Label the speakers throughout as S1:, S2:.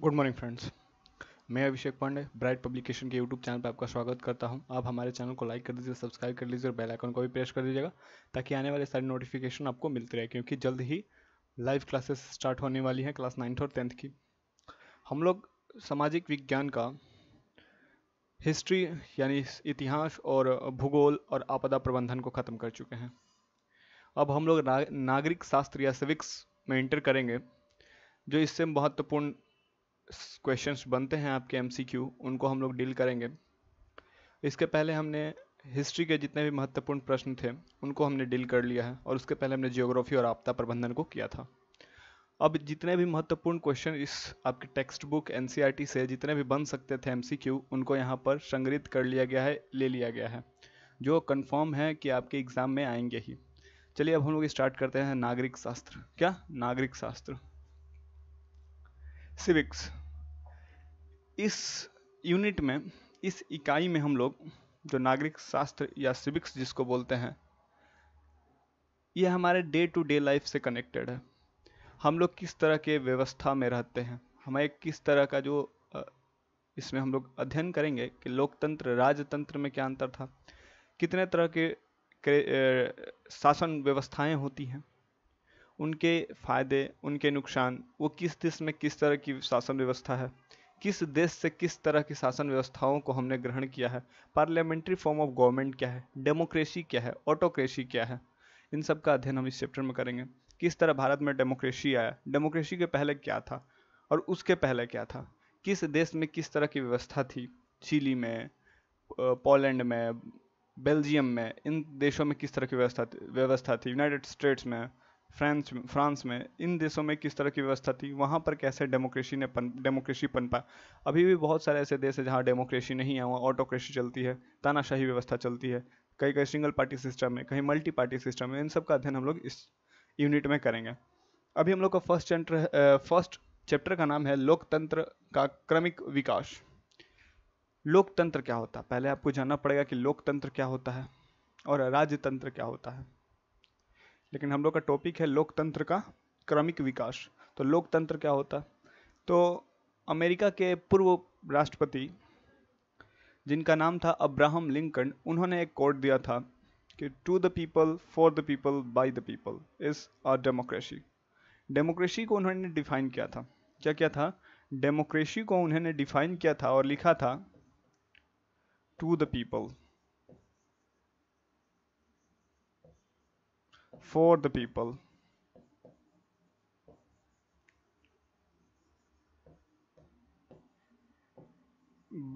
S1: good morning friends मैं Abhishek Pandey Bright Publication के YouTube channel पर आपका स्वागत करता हूं आप हमारे चैनल को लाइक कर दीजिए सब्सक्राइब कर लीजिए और बेल आइकन को भी प्रेस कर दीजिएगा ताकि आने वाले सारे नोटिफिकेशन आपको मिलते रहे क्योंकि जल्द ही लाइव क्लासेस स्टार्ट होने वाली हैं क्लास नाइन्थ और टेंथ की हम लोग सामाजिक विज्ञान का हिस्ट्री यानी इतिहास और भूगोल और आपदा प्रबंधन को ख़त्म कर चुके हैं अब हम लोग नागरिक शास्त्र या सिविक्स में इंटर करेंगे जो इससे महत्वपूर्ण क्वेश्चंस बनते हैं आपके एमसीक्यू उनको हम लोग डील करेंगे इसके पहले हमने हिस्ट्री के जितने भी महत्वपूर्ण प्रश्न थे उनको हमने डील कर लिया है और उसके पहले हमने जियोग्राफी और आपदा प्रबंधन को किया था अब जितने भी महत्वपूर्ण क्वेश्चन इस आपके टेक्स्ट बुक एन से जितने भी बन सकते थे एम उनको यहाँ पर संग्रहित कर लिया गया है ले लिया गया है जो कन्फर्म है कि आपके एग्ज़ाम में आएंगे ही चलिए अब हम लोग स्टार्ट करते हैं नागरिक शास्त्र क्या नागरिक शास्त्र सिविक्स इस यूनिट में इस इकाई में हम लोग जो नागरिक शास्त्र या सिविक्स जिसको बोलते हैं यह हमारे डे टू डे लाइफ से कनेक्टेड है हम लोग किस तरह के व्यवस्था में रहते हैं हमें किस तरह का जो इसमें हम लोग अध्ययन करेंगे कि लोकतंत्र राजतंत्र में क्या अंतर था कितने तरह के शासन व्यवस्थाएं होती हैं उनके फायदे उनके नुकसान वो किस देश में किस तरह की शासन व्यवस्था है किस देश से किस तरह की शासन व्यवस्थाओं को हमने ग्रहण किया है पार्लियामेंट्री फॉर्म ऑफ गवर्नमेंट क्या है डेमोक्रेसी क्या है ऑटोक्रेसी क्या है इन सब का अध्ययन हम इस चैप्टर में करेंगे किस तरह भारत में डेमोक्रेसी आया डेमोक्रेसी के पहले क्या था और उसके पहले क्या था किस देश में किस तरह की व्यवस्था थी चिली में पोलैंड में बेल्जियम में इन देशों में किस तरह की व्यवस्था व्यवस्था थी यूनाइटेड स्टेट्स में फ्रांस फ्रांस में इन देशों में किस तरह की व्यवस्था थी वहाँ पर कैसे डेमोक्रेसी ने पन डेमोक्रेसी पन पाया अभी भी बहुत सारे ऐसे देश हैं जहाँ डेमोक्रेसी नहीं है वहाँ ऑटोक्रेसी चलती है तानाशाही व्यवस्था चलती है कहीं कहीं सिंगल पार्टी सिस्टम है कहीं मल्टी पार्टी सिस्टम है इन सब का अध्ययन हम लोग इस यूनिट में करेंगे अभी हम लोग का फर्स्ट चैप्टर फर्स्ट चैप्टर का नाम है लोकतंत्र का क्रमिक विकास लोकतंत्र क्या होता है पहले आपको जानना पड़ेगा कि लोकतंत्र क्या होता है और राज्यतंत्र क्या होता है लेकिन हम लोग का टॉपिक है लोकतंत्र का क्रमिक विकास तो लोकतंत्र क्या होता तो अमेरिका के पूर्व राष्ट्रपति जिनका नाम था अब्राहम लिंकन उन्होंने एक कोड दिया था कि to the people for the people by the people is a democracy democracy को उन्होंने डिफाइन किया था क्या क्या था डेमोक्रेसी को उन्होंने डिफाइन किया था और लिखा था to the people for the people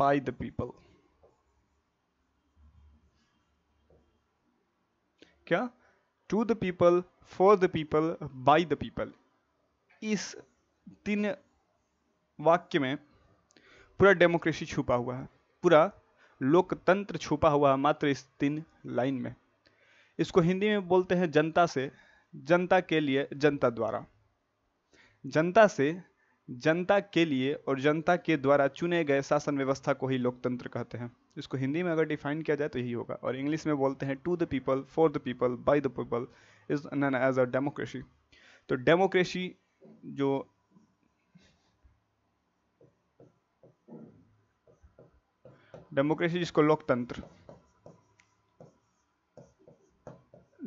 S1: by the people क्या to the people for the people by the people इस तीन वाक्य में पूरा डेमोक्रेसी छुपा हुआ है पूरा लोकतंत्र छुपा हुआ है मात्र इस तीन लाइन में इसको हिंदी में बोलते हैं जनता से जनता के लिए जनता द्वारा जनता से जनता के लिए और जनता के द्वारा चुने गए शासन व्यवस्था को ही लोकतंत्र कहते हैं इसको हिंदी में अगर डिफाइन किया जाए तो यही होगा और इंग्लिश में बोलते हैं to the people for the people by the people is known as a democracy तो डेमोक्रेसी जो डेमोक्रेसी जिसको लोकतंत्र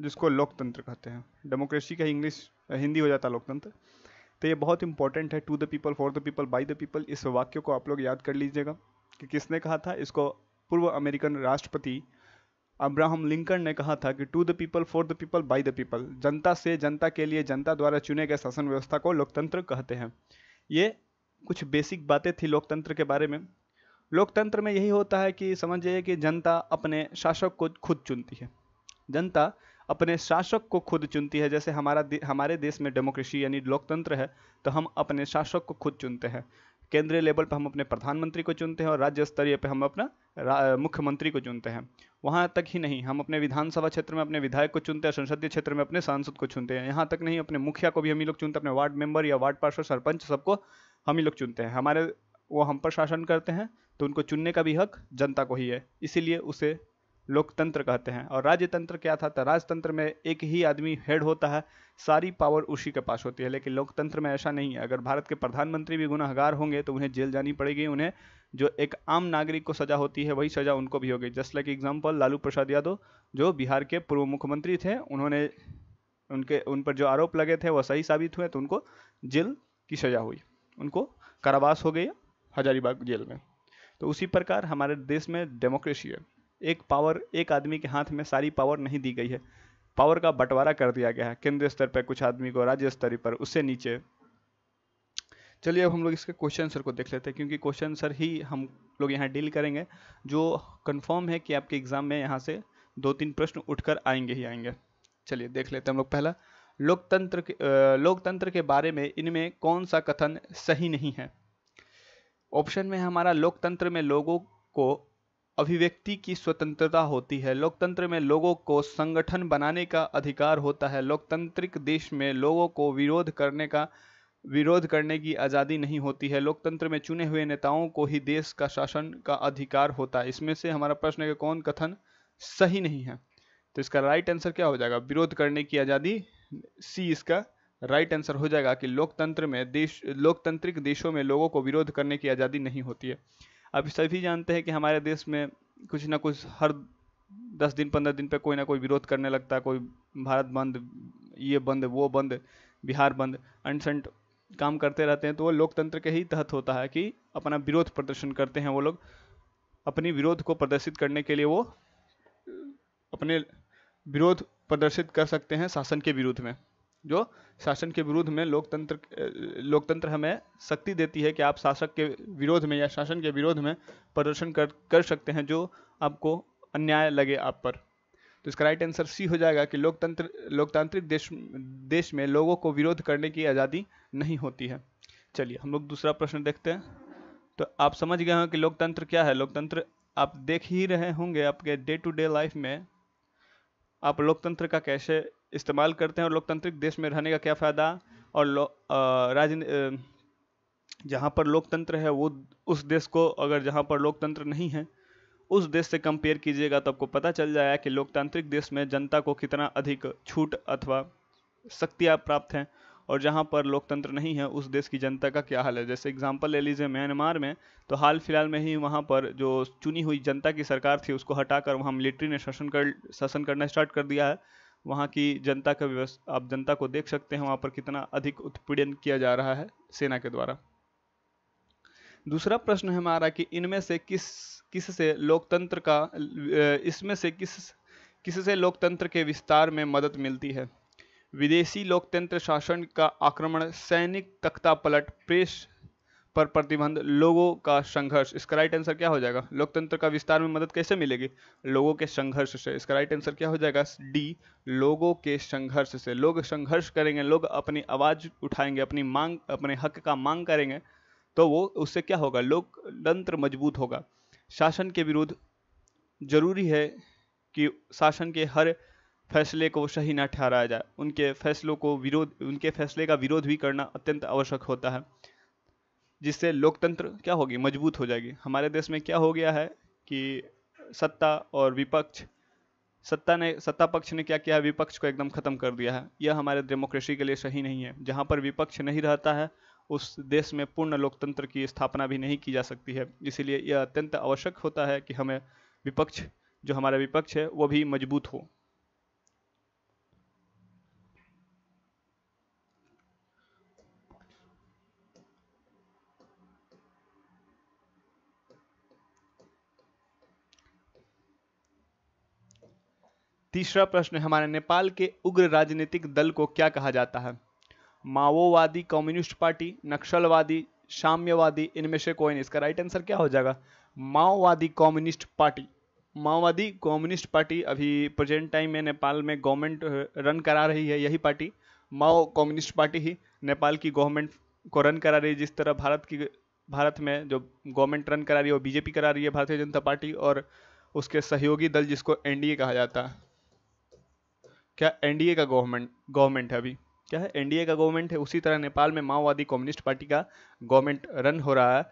S1: जिसको लोकतंत्र कहते हैं डेमोक्रेसी का इंग्लिश हिंदी हो जाता है लोकतंत्र तो ये बहुत इंपॉर्टेंट है to the people for the people by the people इस वाक्य को आप लोग याद कर लीजिएगा कि किसने कहा था इसको पूर्व अमेरिकन राष्ट्रपति अब्राहम लिंकन ने कहा था कि to the people for the people by the people जनता से जनता के लिए जनता द्वारा चुने गए शासन व्यवस्था को लोकतंत्र कहते हैं ये कुछ बेसिक बातें थी लोकतंत्र के बारे में लोकतंत्र में यही होता है कि समझ जाइए कि जनता अपने शासक को खुद चुनती है जनता अपने शासक को खुद चुनती है जैसे हमारा दे, हमारे देश में डेमोक्रेसी यानी लोकतंत्र है तो हम अपने शासक को खुद चुनते हैं केंद्रीय लेवल पर हम अपने प्रधानमंत्री को चुनते हैं और राज्य स्तरीय पर हम अपना मुख्यमंत्री को चुनते हैं वहाँ तक ही नहीं हम अपने विधानसभा क्षेत्र में अपने विधायक को चुनते हैं संसदीय क्षेत्र में अपने सांसद को चुनते हैं यहाँ तक नहीं अपने मुखिया को भी हम ही लोग चुनते हैं अपने वार्ड मेंबर या वार्ड पार्षद सरपंच सबको हम ही लोग चुनते हैं हमारे वो हम पर शासन करते हैं तो उनको चुनने का भी हक जनता को ही है इसीलिए उसे लोकतंत्र कहते हैं और राज्यतंत्र क्या था तो राजतंत्र में एक ही आदमी हेड होता है सारी पावर उसी के पास होती है लेकिन लोकतंत्र में ऐसा नहीं है अगर भारत के प्रधानमंत्री भी गुनाहगार होंगे तो उन्हें जेल जानी पड़ेगी उन्हें जो एक आम नागरिक को सजा होती है वही सजा उनको भी होगी just like example Lalu Prasad Yadav जो बिहार के पूर्व मुख्यमंत्री थे उन्होंने उनके उन पर जो आरोप लगे थे वह सही साबित हुए तो उनको जेल की सजा हुई उनको कारावास हो गई हजारीबाग जेल में तो उसी प्रकार हमारे देश में डेमोक्रेसी है एक पावर एक आदमी के हाथ में सारी पावर नहीं दी गई है पावर का बंटवारा कर दिया गया है केंद्रीय स्तर पर कुछ आदमी को राज्य स्तर पर उससे नीचे चलिए अब हम लोग इसके क्वेश्चन आंसर को देख लेते हैं क्योंकि क्वेश्चन आंसर ही हम लोग यहाँ डील करेंगे जो कन्फर्म है कि आपके एग्जाम में यहाँ से दो तीन प्रश्न उठकर आएंगे ही आएंगे चलिए देख लेते हैं हम लोग पहला लोकतंत्र के लोकतंत्र के बारे में इनमें कौन सा कथन सही नहीं है ऑप्शन में हमारा लोकतंत्र में लोगों को अभिव्यक्ति की स्वतंत्रता होती है लोकतंत्र में लोगों को संगठन बनाने का अधिकार होता है लोकतांत्रिक देश में लोगों को विरोध करने का विरोध करने की आज़ादी नहीं होती है लोकतंत्र में चुने हुए नेताओं को ही देश का शासन का अधिकार होता है इसमें से हमारा प्रश्न है कौन कथन सही नहीं है तो इसका राइट आंसर क्या हो जाएगा विरोध करने की आज़ादी सी इसका राइट आंसर हो जाएगा कि लोकतंत्र में देश लोकतांत्रिक देशों में लोगों को विरोध करने की आज़ादी नहीं होती है अब सभी जानते हैं कि हमारे देश में कुछ ना कुछ हर दस दिन पंद्रह दिन पे कोई ना कोई विरोध करने लगता है कोई भारत बंद ये बंद वो बंद बिहार बंद अनसेंट काम करते रहते हैं तो वो लोकतंत्र के ही तहत होता है कि अपना विरोध प्रदर्शन करते हैं वो लोग अपनी विरोध को प्रदर्शित करने के लिए वो अपने विरोध प्रदर्शित कर सकते हैं शासन के विरोध में जो शासन के विरोध में लोकतंत्र लोकतंत्र हमें शक्ति देती है कि आप शासक के विरोध में या शासन के विरोध में प्रदर्शन कर कर सकते हैं जो आपको अन्याय लगे आप पर तो इसका राइट आंसर सी हो जाएगा कि लोकतंत्र लोकतांत्रिक देश देश में लोगों को विरोध करने की आज़ादी नहीं होती है चलिए हम लोग दूसरा प्रश्न देखते हैं तो आप समझ गए हो कि लोकतंत्र क्या है लोकतंत्र आप देख ही रहे होंगे आपके डे टू डे लाइफ में आप लोकतंत्र का कैसे इस्तेमाल करते हैं और लोकतांत्रिक देश में रहने का क्या फ़ायदा और राजनीति जहाँ पर लोकतंत्र है वो उस देश को अगर जहाँ पर लोकतंत्र नहीं है उस देश से कंपेयर कीजिएगा तो आपको पता चल जाएगा कि लोकतांत्रिक देश में जनता को कितना अधिक छूट अथवा शक्तियाँ प्राप्त हैं और जहाँ पर लोकतंत्र नहीं है उस देश की जनता का क्या हाल है जैसे एग्जाम्पल ले लीजिए म्यांमार में तो हाल फिलहाल में ही वहाँ पर जो चुनी हुई जनता की सरकार थी उसको हटाकर वहाँ मिलिट्री ने शासन कर शासन करना स्टार्ट कर दिया है वहाँ की जनता का व्यवस्था आप जनता को देख सकते हैं वहाँ पर कितना अधिक उत्पीड़न किया जा रहा है सेना के द्वारा दूसरा प्रश्न है हमारा कि इनमें से किस किस से लोकतंत्र का इसमें से किस किस से लोकतंत्र के विस्तार में मदद मिलती है विदेशी लोकतंत्र शासन का आक्रमण सैनिक तख्ता पलट प्रेस पर प्रतिबंध लोगों का संघर्ष इसका राइट आंसर क्या हो जाएगा लोकतंत्र का विस्तार में मदद कैसे मिलेगी लोगों के संघर्ष से इसका राइट आंसर क्या हो जाएगा डी लोगों के संघर्ष से लोग संघर्ष करेंगे लोग अपनी आवाज़ उठाएंगे अपनी मांग अपने हक का मांग करेंगे तो वो उससे क्या होगा लोकतंत्र मजबूत होगा शासन के विरुद्ध जरूरी है कि शासन के हर फैसले को सही ना ठहराया जाए उनके फैसलों को विरोध उनके फैसले का विरोध भी करना अत्यंत आवश्यक होता है जिससे लोकतंत्र क्या होगी मजबूत हो जाएगी हमारे देश में क्या हो गया है कि सत्ता और विपक्ष सत्ता ने सत्ता पक्ष ने क्या किया है विपक्ष को एकदम ख़त्म कर दिया है यह हमारे डेमोक्रेसी के लिए सही नहीं है जहाँ पर विपक्ष नहीं रहता है उस देश में पूर्ण लोकतंत्र की स्थापना भी नहीं की जा सकती है इसीलिए यह अत्यंत आवश्यक होता है कि हमें विपक्ष जो हमारा विपक्ष है वो भी मजबूत हो तीसरा प्रश्न है हमारे नेपाल के उग्र राजनीतिक दल को क्या कहा जाता है माओवादी कम्युनिस्ट पार्टी नक्सलवादी साम्यवादी इनमें से कोई नहीं इसका राइट आंसर क्या हो जाएगा माओवादी कम्युनिस्ट पार्टी माओवादी कम्युनिस्ट पार्टी अभी प्रेजेंट टाइम में नेपाल में गवर्नमेंट रन करा रही है यही पार्टी माओ कम्युनिस्ट पार्टी ही नेपाल की गवर्नमेंट को रन करा रही है जिस तरह भारत की भारत में जो गवर्नमेंट रन करा रही है वो बीजेपी करा रही है भारतीय जनता पार्टी और उसके सहयोगी दल जिसको एनडीए कहा जाता है क्या एनडीए का गवर्नमेंट गवर्नमेंट है अभी क्या है एनडीए का गवर्नमेंट है उसी तरह नेपाल में माओवादी कम्युनिस्ट पार्टी का गवर्नमेंट रन हो रहा है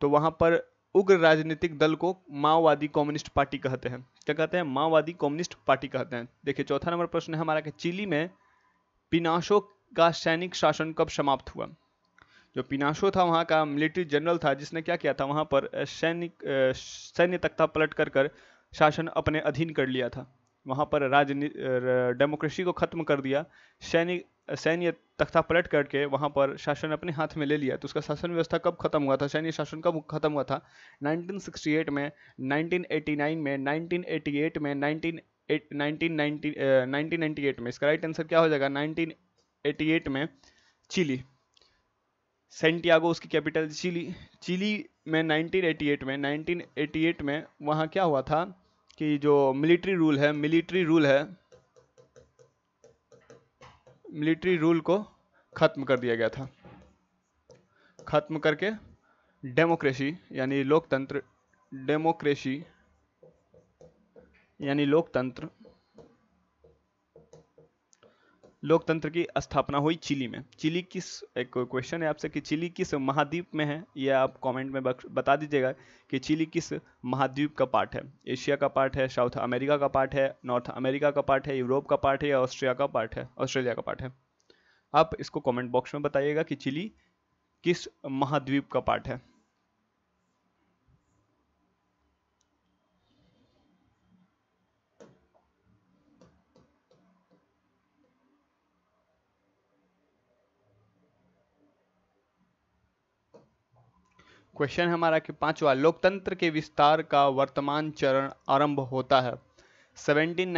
S1: तो वहाँ पर उग्र राजनीतिक दल को माओवादी कम्युनिस्ट पार्टी कहते हैं क्या कहते हैं माओवादी कम्युनिस्ट पार्टी कहते हैं देखिए चौथा नंबर प्रश्न है हमारा कि चिली में पिनाशो का सैनिक शासन कब समाप्त हुआ जो पिनाशो था वहाँ का मिलिट्री जनरल था जिसने क्या किया था वहाँ पर सैनिक सैन्य तख्ता पलट कर कर शासन अपने अधीन कर लिया था वहाँ पर राजनी डेमोक्रेसी को ख़त्म कर दिया सैनिक सैन्य तख्ता पलट करके वहाँ पर शासन अपने हाथ में ले लिया तो उसका शासन व्यवस्था कब खत्म हुआ था सैन्य शासन कब खत्म हुआ था 1968 में 1989 में 1988 में 1990 1998 में इसका राइट आंसर क्या हो जाएगा 1988 में चिली सेंटियागो उसकी कैपिटल चिली चिली में 1988 में 1988 में वहाँ क्या हुआ था कि जो मिलिट्री रूल है मिलिट्री रूल है मिलिट्री रूल को ख़त्म कर दिया गया था ख़त्म करके डेमोक्रेसी यानी लोकतंत्र डेमोक्रेसी यानी लोकतंत्र लोकतंत्र की स्थापना हुई चिली में चिली किस एक क्वेश्चन है आपसे कि चिली किस महाद्वीप में है यह आप कमेंट में बता दीजिएगा कि चिली किस महाद्वीप का पार्ट है एशिया का पार्ट है साउथ अमेरिका का पार्ट है नॉर्थ अमेरिका का पार्ट है यूरोप का पार्ट है या ऑस्ट्रिया का पार्ट है ऑस्ट्रेलिया का पार्ट है आप इसको कॉमेंट बॉक्स में बताइएगा कि चिली किस महाद्वीप का पार्ट है क्वेश्चन है हमारा कि पांचवा लोकतंत्र के विस्तार का वर्तमान चरण आरंभ होता है 1790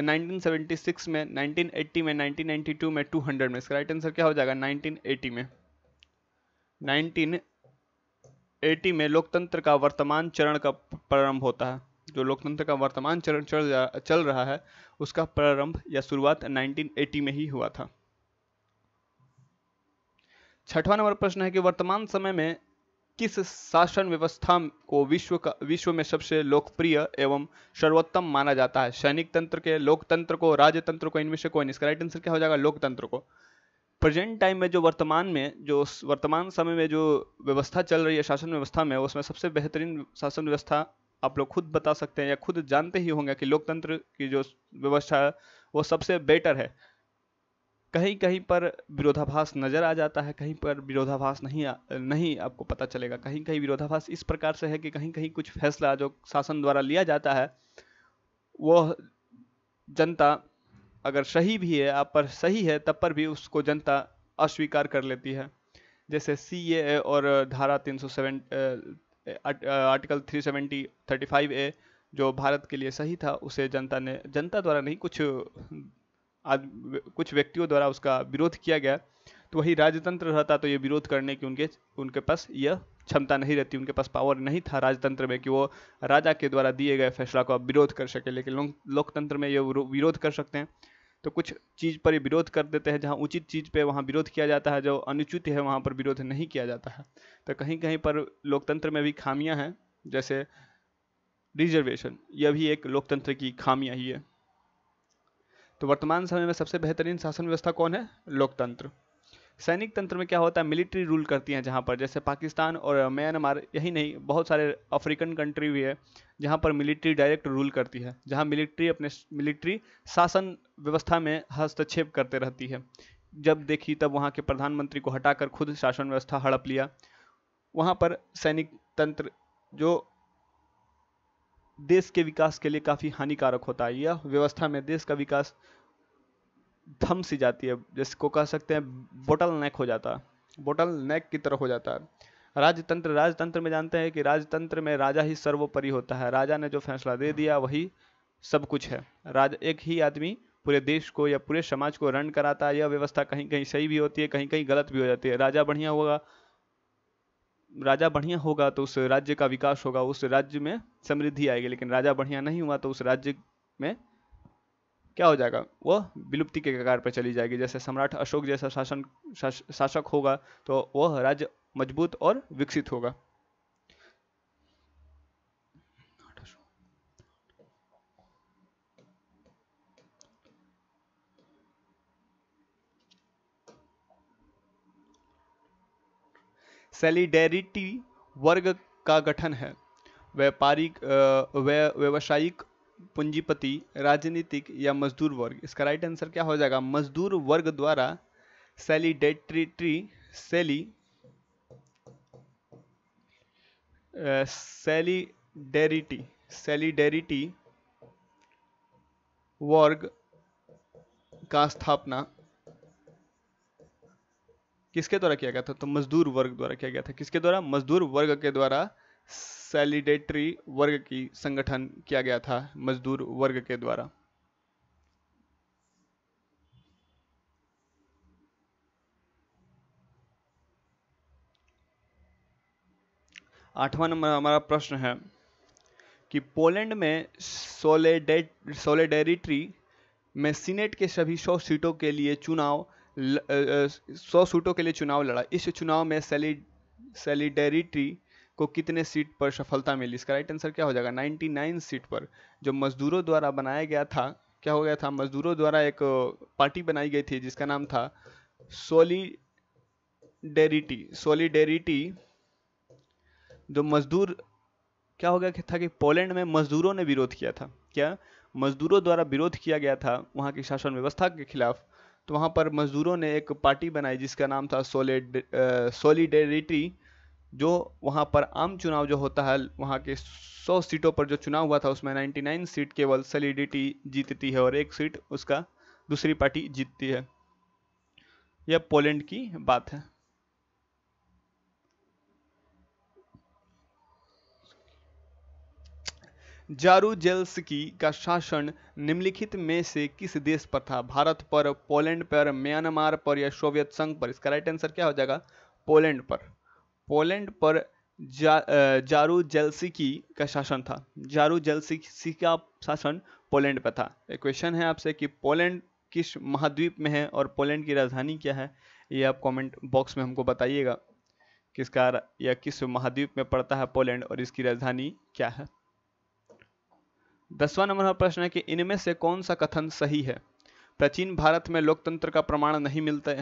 S1: 1976 में 1980 में 1992 में 200 में इसका राइट आंसर क्या हो जाएगा 1980 में 1980 में लोकतंत्र का वर्तमान चरण का प्रारंभ होता है जो लोकतंत्र का वर्तमान चरण चल चल रहा है उसका प्रारंभ या शुरुआत 1980 में ही हुआ था छठवां नंबर प्रश्न है कि वर्तमान समय में किस शासन व्यवस्था को विश्व का विश्व में सबसे लोकप्रिय एवं सर्वोत्तम माना जाता है सैनिक तंत्र के लोकतंत्र को राजतंत्र को इनमें से कोई इसका राइट आंसर क्या हो जाएगा लोकतंत्र को प्रेजेंट टाइम में जो वर्तमान में जो वर्तमान समय में जो व्यवस्था चल रही है शासन व्यवस्था में उसमें सबसे बेहतरीन शासन व्यवस्था आप लोग खुद बता सकते हैं या खुद जानते ही होंगे कि लोकतंत्र की जो व्यवस्था है वो सबसे बेटर है कहीं कहीं पर विरोधाभास नज़र आ जाता है कहीं पर विरोधाभास नहीं आ, नहीं आपको पता चलेगा कहीं कहीं विरोधाभास इस प्रकार से है कि कहीं कहीं कुछ फैसला जो शासन द्वारा लिया जाता है वह जनता अगर सही भी है आप पर सही है तब पर भी उसको जनता अस्वीकार कर लेती है जैसे सी ए और धारा तीन सौ article three seventy thirty five A जो भारत के लिए सही था उसे जनता ने जनता द्वारा नहीं कुछ कुछ व्यक्तियों द्वारा उसका विरोध किया गया तो वही राजतंत्र रहता तो ये विरोध करने की उनके उनके पास यह क्षमता नहीं रहती उनके पास पावर नहीं था राजतंत्र में कि वो राजा के द्वारा दिए गए फैसला को विरोध कर सके लेकिन लोकतंत्र में ये विरोध कर सकते हैं तो कुछ चीज़ पर विरोध कर देते हैं जहाँ उचित चीज़ पे वहाँ विरोध किया जाता है जो अनुचित है वहाँ पर विरोध नहीं किया जाता है तो कहीं कहीं पर लोकतंत्र में भी खामियाँ हैं जैसे रिजर्वेशन यह भी एक लोकतंत्र की खामियाँ ही है तो वर्तमान समय में सबसे बेहतरीन शासन व्यवस्था कौन है लोकतंत्र सैनिक तंत्र में क्या होता है मिलिट्री रूल करती हैं जहाँ पर जैसे पाकिस्तान और म्यांमार यही नहीं बहुत सारे अफ्रीकन कंट्री भी है जहाँ पर मिलिट्री डायरेक्ट रूल करती है जहाँ मिलिट्री अपने मिलिट्री शासन व्यवस्था में हस्तक्षेप करते रहती है जब देखी तब वहाँ के प्रधानमंत्री को हटाकर खुद शासन व्यवस्था हड़प लिया वहाँ पर सैनिक तंत्र जो देश के विकास के लिए काफ़ी हानिकारक होता है यह व्यवस्था में देश का विकास धम सी जाती है जिसको कह सकते हैं बोटल नेक हो जाता है बोटल नेक की तरह हो जाता है राजतंत्र राजतंत्र में जानते हैं कि राजतंत्र में राजा ही सर्वोपरि होता है राजा ने जो फैसला दे दिया वही सब कुछ है राज एक ही आदमी पूरे देश को या पूरे समाज को रन कराता है यह व्यवस्था कहीं कहीं सही भी होती है कहीं कहीं गलत भी हो जाती है राजा बढ़िया होगा राजा बढ़िया होगा तो उस राज्य का विकास होगा उस राज्य में समृद्धि आएगी लेकिन राजा बढ़िया नहीं हुआ तो उस राज्य में क्या हो जाएगा वह विलुप्ति के कगार पर चली जाएगी जैसे सम्राट अशोक जैसा शासन शासक होगा तो वह राज्य मजबूत और विकसित होगा सेलिडेरिटी वर्ग का गठन है व्यापारिक व्यावसायिक पूंजीपति राजनीतिक या मजदूर वर्ग इसका राइट आंसर क्या हो जाएगा मजदूर वर्ग द्वारा सेलिडेटरी सेली सेलिडेरिटी सेलिडेरिटी वर्ग का स्थापना किसके द्वारा किया गया था तो मजदूर वर्ग द्वारा किया गया था किसके द्वारा मजदूर वर्ग के द्वारा सैलिडेटरी वर्ग की संगठन किया गया था मजदूर वर्ग के द्वारा आठवां नंबर हमारा प्रश्न है कि पोलैंड में सोलेडेट सोलेडेरिटरी में सीनेट के सभी सौ सीटों के लिए चुनाव सौ सीटों के लिए चुनाव लड़ा इस चुनाव में सेलिडेरिटी को कितने सीट पर सफलता मिली इसका राइट आंसर क्या हो जाएगा 99 सीट पर जो मजदूरों द्वारा बनाया गया था क्या हो गया था मजदूरों द्वारा एक पार्टी बनाई गई थी जिसका नाम था सोलिडेरिटी सोलिडेरिटी जो मजदूर क्या हो गया था कि पोलैंड में मजदूरों ने विरोध किया था क्या मजदूरों द्वारा विरोध किया गया था वहां की शासन व्यवस्था के खिलाफ तो वहाँ पर मज़दूरों ने एक पार्टी बनाई जिसका नाम था सोलिड सोलिडेरिटी जो वहाँ पर आम चुनाव जो होता है वहाँ के 100 सीटों पर जो चुनाव हुआ था उसमें 99 सीट केवल सोलिडिटी जीतती है और एक सीट उसका दूसरी पार्टी जीतती है यह पोलैंड की बात है जारूजेल्सकी का शासन निम्नलिखित में से किस देश पर था भारत पर पोलैंड पर म्यांमार पर या सोवियत संघ पर इसका राइट आंसर क्या हो जाएगा पोलैंड पर पोलैंड पर जा, जारूजेल्स्की का शासन था जारूजेल्स्की का शासन पोलैंड पर था एक क्वेश्चन है आपसे कि पोलैंड किस महाद्वीप में है और पोलैंड की राजधानी क्या है ये आप कमेंट बॉक्स में हमको बताइएगा किसका या किस महाद्वीप में पड़ता है पोलैंड और इसकी राजधानी क्या है दसवां नंबर का प्रश्न है कि इनमें से कौन सा कथन सही है प्राचीन भारत में लोकतंत्र का प्रमाण नहीं मिलते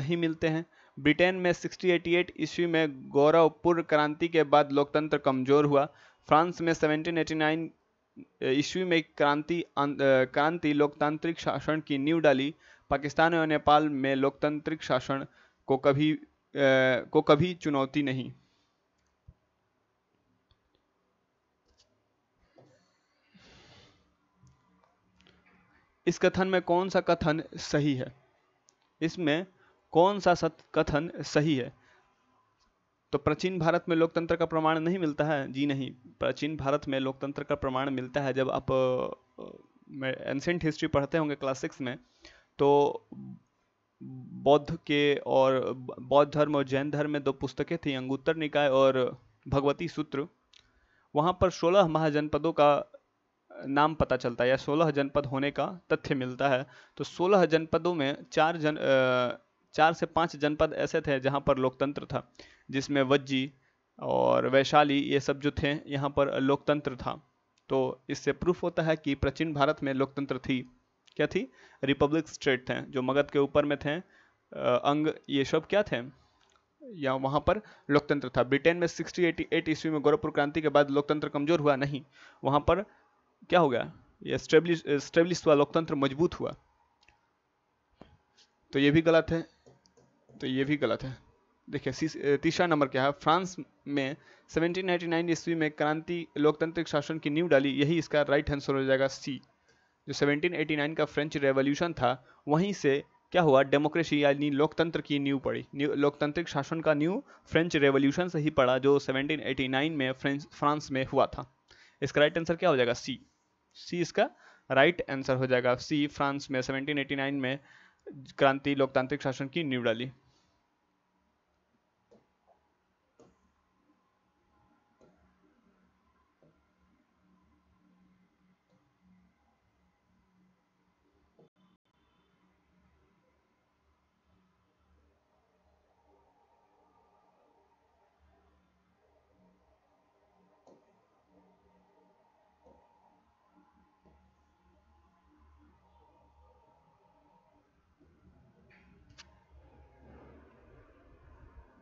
S1: नहीं मिलते हैं ब्रिटेन में 1688 ईस्वी में गौरवपूर्व क्रांति के बाद लोकतंत्र कमजोर हुआ फ्रांस में 1789 ईस्वी में क्रांति अं, क्रांति लोकतांत्रिक शासन की नींव डाली पाकिस्तान और नेपाल में लोकतांत्रिक शासन को कभी को कभी चुनौती नहीं इस कथन में कौन सा कथन सही है इसमें कौन सा सत कथन सही है तो प्राचीन भारत में लोकतंत्र का प्रमाण नहीं मिलता है जी नहीं प्राचीन भारत में लोकतंत्र का प्रमाण मिलता है जब आप एंसेंट हिस्ट्री पढ़ते होंगे क्लासिक्स में तो बौद्ध के और बौद्ध धर्म और जैन धर्म में दो पुस्तकें थी अंगुत्तर निकाय और भगवती सूत्र वहाँ पर सोलह महाजनपदों का नाम पता चलता है या सोलह जनपद होने का तथ्य मिलता है तो सोलह जनपदों में चार जन चार से पाँच जनपद ऐसे थे जहाँ पर लोकतंत्र था जिसमें वज्जी और वैशाली ये सब जो थे यहाँ पर लोकतंत्र था तो इससे प्रूफ होता है कि प्राचीन भारत में लोकतंत्र थी क्या थी रिपब्लिक स्टेट थे जो मगध के ऊपर में थे अंग ये सब क्या थे या वहाँ पर लोकतंत्र था ब्रिटेन में सिक्सटी एट ईस्वी में गोरखपुर क्रांति के बाद लोकतंत्र कमजोर हुआ नहीं वहाँ पर क्या हो गया ये स्टेब्लिश हुआ लोकतंत्र मजबूत हुआ तो ये भी गलत है तो ये भी गलत है देखिए तीसरा नंबर क्या है फ्रांस में 1799 ईस्वी में क्रांति लोकतांत्रिक शासन की नींव डाली यही इसका राइट आंसर हो जाएगा सी जो 1789 का फ्रेंच रेवोल्यूशन था वहीं से क्या हुआ डेमोक्रेसी यानी लोकतंत्र की नींव पड़ी लोकतांत्रिक शासन का नींव फ्रेंच रेवोल्यूशन से ही पड़ा जो 1789 में फ्रेंच फ्रांस में हुआ था इसका राइट आंसर क्या हो जाएगा सी सी इसका राइट आंसर हो जाएगा सी फ्रांस में 1789 में क्रांति लोकतांत्रिक शासन की नींव डाली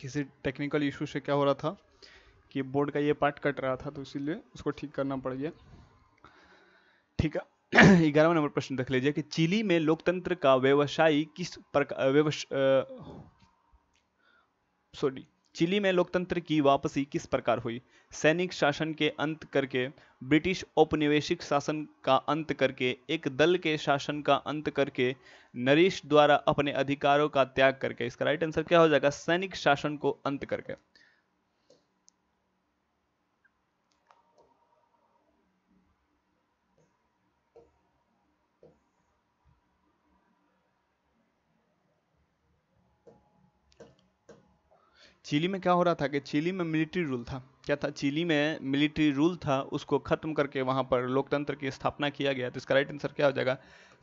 S1: किसी टेक्निकल इशू से क्या हो रहा था कि बोर्ड का ये पार्ट कट रहा था तो इसीलिए उसको ठीक करना पड़ गया ठीक है ग्यारहवा नंबर प्रश्न देख लीजिए कि चिली में लोकतंत्र का व्यवसायी किस प्रकार सॉरी चिली में लोकतंत्र की वापसी किस प्रकार हुई सैनिक शासन के अंत करके ब्रिटिश औपनिवेशिक शासन का अंत करके एक दल के शासन का अंत करके नरेश द्वारा अपने अधिकारों का त्याग करके इसका राइट आंसर क्या हो जाएगा सैनिक शासन को अंत करके चिली में क्या हो रहा था कि चिली में मिलिट्री रूल था क्या था चिली में मिलिट्री रूल था उसको ख़त्म करके वहाँ पर लोकतंत्र की स्थापना किया गया तो इसका राइट आंसर क्या हो जाएगा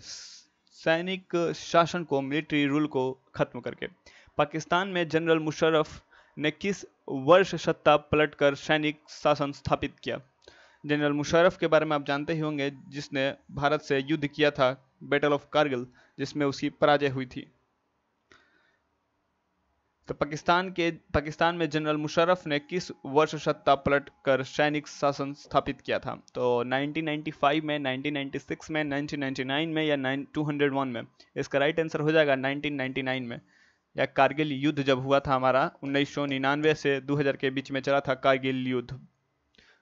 S1: सैनिक शासन को मिलिट्री रूल को ख़त्म करके पाकिस्तान में जनरल मुशर्रफ ने किस वर्ष सत्ता पलट कर सैनिक शासन स्थापित किया जनरल मुशर्रफ के बारे में आप जानते ही होंगे जिसने भारत से युद्ध किया था बैटल ऑफ कारगिल जिसमें उसकी पराजय हुई थी तो पाकिस्तान के पाकिस्तान में जनरल मुशर्रफ ने किस वर्ष सत्ता पलट कर सैनिक शासन स्थापित किया था तो 1995 में 1996 में 1999 में या 201 में इसका राइट आंसर हो जाएगा 1999 में या कारगिल युद्ध जब हुआ था हमारा उन्नीस से 2000 के बीच में चला था कारगिल युद्ध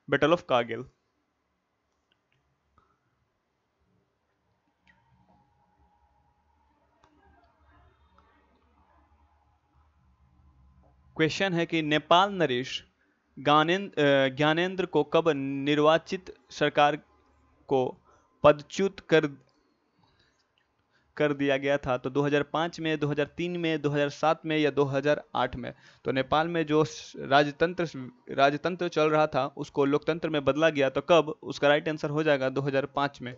S1: बैटल ऑफ कारगिल क्वेश्चन है कि नेपाल नरेश ज्ञानेंद्र को कब निर्वाचित सरकार को पदच्युत कर कर दिया गया था तो 2005 में 2003 में 2007 में या 2008 में तो नेपाल में जो राजतंत्र राजतंत्र चल रहा था उसको लोकतंत्र में बदला गया तो कब उसका राइट आंसर हो जाएगा 2005 में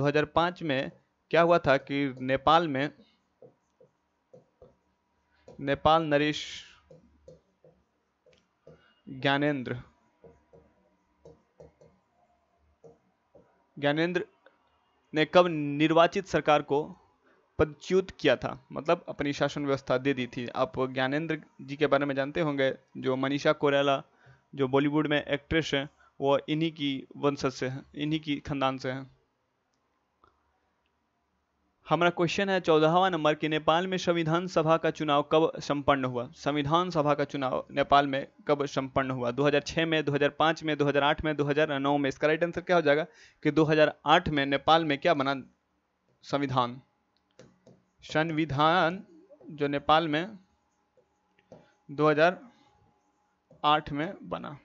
S1: 2005 में क्या हुआ था कि नेपाल में नेपाल नरेश ज्ञानेंद्र ज्ञानेंद्र ने कब निर्वाचित सरकार को पदच्युत किया था मतलब अपनी शासन व्यवस्था दे दी थी आप ज्ञानेंद्र जी के बारे में जानते होंगे जो मनीषा कोरेला जो बॉलीवुड में एक्ट्रेस है वो इन्हीं की वंशज से है इन्हीं की खानदान से हैं हमारा क्वेश्चन है चौदहवा नंबर कि नेपाल में संविधान सभा का चुनाव कब संपन्न हुआ संविधान सभा का चुनाव नेपाल में कब संपन्न हुआ 2006 में 2005 में 2008 में 2009 में इसका राइट आंसर क्या हो जाएगा कि 2008 में नेपाल में क्या बना संविधान संविधान जो नेपाल में 2008 में बना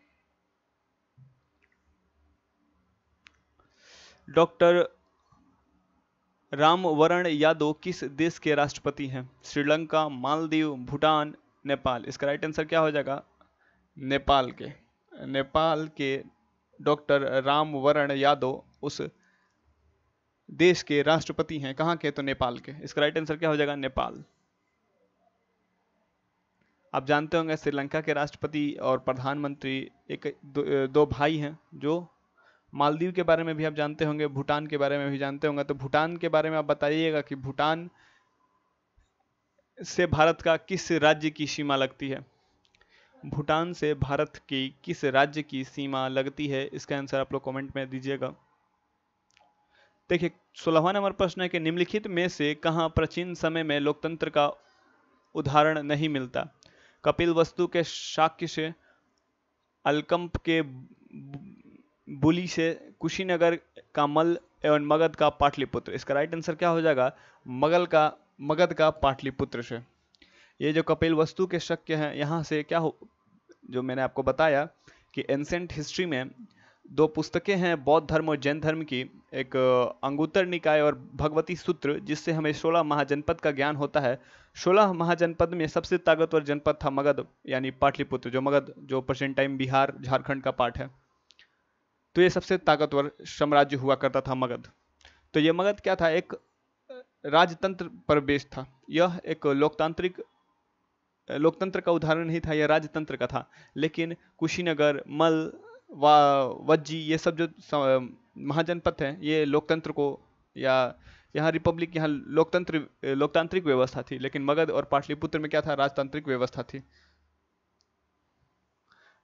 S1: डॉक्टर रामवरण यादव किस देश के राष्ट्रपति हैं श्रीलंका मालदीव भूटान नेपाल इसका राइट आंसर क्या हो जाएगा नेपाल के नेपाल के डॉक्टर रामवरण यादव उस देश के राष्ट्रपति हैं कहाँ के तो नेपाल के इसका राइट आंसर क्या हो जाएगा नेपाल आप जानते होंगे श्रीलंका के राष्ट्रपति और प्रधानमंत्री एक दो, दो भाई हैं जो मालदीव के बारे में भी आप जानते होंगे भूटान के बारे में भी जानते होंगे तो भूटान के बारे में आप बताइएगा कि भूटान से भारत का किस राज्य की सीमा लगती है भूटान से भारत की किस राज्य की सीमा लगती है इसका आंसर आप लोग कमेंट में दीजिएगा देखिए सोलहवा नंबर प्रश्न है कि निम्नलिखित में से कहा प्राचीन समय में लोकतंत्र का उदाहरण नहीं मिलता कपिल वस्तु के शाक्य से के बुली से कुशीनगर का मल एवं मगध का पाटलिपुत्र इसका राइट आंसर क्या हो जाएगा मगल का मगध का पाटलिपुत्र से ये जो कपिल वस्तु के शक्य हैं यहाँ से क्या हो जो मैंने आपको बताया कि एंसेंट हिस्ट्री में दो पुस्तकें हैं बौद्ध धर्म और जैन धर्म की एक अंगुतर निकाय और भगवती सूत्र जिससे हमें सोलह महाजनपद का ज्ञान होता है सोलह महाजनपद में सबसे ताकतवर जनपद था मगध यानी पाटलिपुत्र जो मगध जो प्रेजेंट टाइम बिहार झारखंड का पार्ट है तो ये सबसे ताकतवर साम्राज्य हुआ करता था मगध तो ये मगध क्या था एक राजतंत्र पर बेस था यह एक लोकतांत्रिक लोकतंत्र का उदाहरण नहीं था यह राजतंत्र का था लेकिन कुशीनगर मल व वज्जी ये सब जो महाजनपद हैं ये लोकतंत्र को या यहाँ रिपब्लिक यहाँ लोकतंत्र लोकतांत्रिक व्यवस्था थी लेकिन मगध और पाटलिपुत्र में क्या था राजतांत्रिक व्यवस्था थी